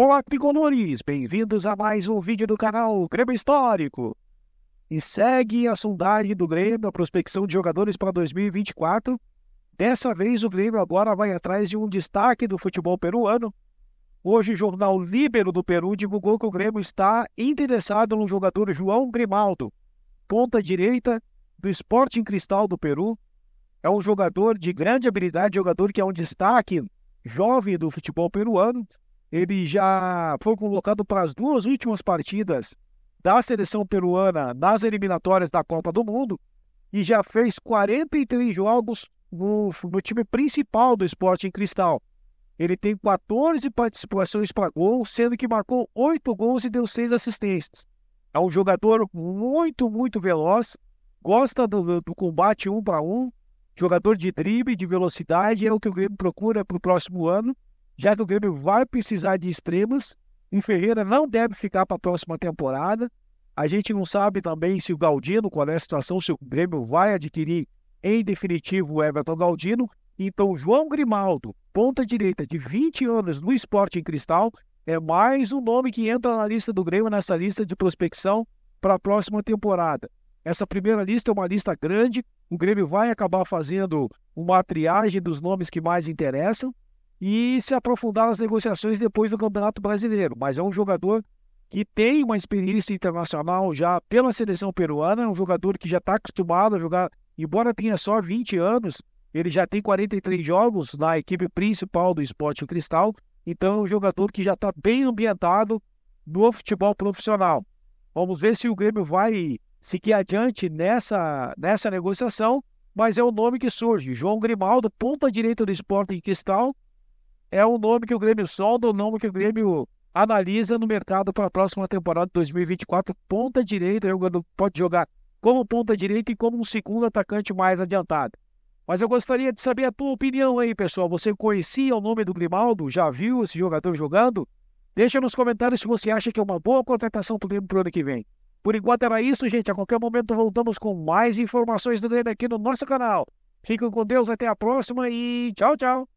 Olá, tricolores! Bem-vindos a mais um vídeo do canal Grêmio Histórico! E segue a sondagem do Grêmio, a prospecção de jogadores para 2024. Dessa vez, o Grêmio agora vai atrás de um destaque do futebol peruano. Hoje, o jornal Líbero do Peru divulgou que o Grêmio está interessado no jogador João Grimaldo, ponta direita do Sporting Cristal do Peru. É um jogador de grande habilidade, jogador que é um destaque jovem do futebol peruano. Ele já foi convocado para as duas últimas partidas da seleção peruana nas eliminatórias da Copa do Mundo e já fez 43 jogos no, no time principal do em Cristal. Ele tem 14 participações para gol, sendo que marcou 8 gols e deu 6 assistências. É um jogador muito, muito veloz, gosta do, do combate um para um, jogador de drible, de velocidade, é o que o Grêmio procura para o próximo ano já que o Grêmio vai precisar de extremas. O Ferreira não deve ficar para a próxima temporada. A gente não sabe também se o Galdino, qual é a situação, se o Grêmio vai adquirir em definitivo o Everton Galdino. Então, João Grimaldo, ponta direita de 20 anos no esporte em cristal, é mais um nome que entra na lista do Grêmio, nessa lista de prospecção para a próxima temporada. Essa primeira lista é uma lista grande. O Grêmio vai acabar fazendo uma triagem dos nomes que mais interessam e se aprofundar nas negociações depois do Campeonato Brasileiro. Mas é um jogador que tem uma experiência internacional já pela seleção peruana, é um jogador que já está acostumado a jogar, embora tenha só 20 anos, ele já tem 43 jogos na equipe principal do Esporte Cristal, então é um jogador que já está bem ambientado no futebol profissional. Vamos ver se o Grêmio vai seguir adiante nessa, nessa negociação, mas é o nome que surge. João Grimaldo, ponta direita do Sporting Cristal, é o nome que o Grêmio solda, é o nome que o Grêmio analisa no mercado para a próxima temporada de 2024. Ponta direita, jogador pode jogar como ponta direita e como um segundo atacante mais adiantado. Mas eu gostaria de saber a tua opinião aí, pessoal. Você conhecia o nome do Grimaldo? Já viu esse jogador jogando? Deixa nos comentários se você acha que é uma boa contratação para o Grêmio para o ano que vem. Por enquanto era isso, gente. A qualquer momento voltamos com mais informações do Grêmio aqui no nosso canal. Fiquem com Deus, até a próxima e tchau, tchau.